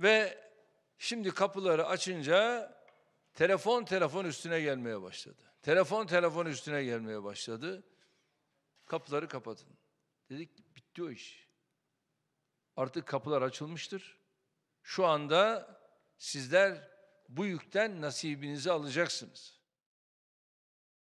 Ve şimdi kapıları açınca telefon telefon üstüne gelmeye başladı. Telefon telefon üstüne gelmeye başladı. Kapıları kapatın. Dedik bitti o iş. Artık kapılar açılmıştır. Şu anda sizler bu yükten nasibinizi alacaksınız.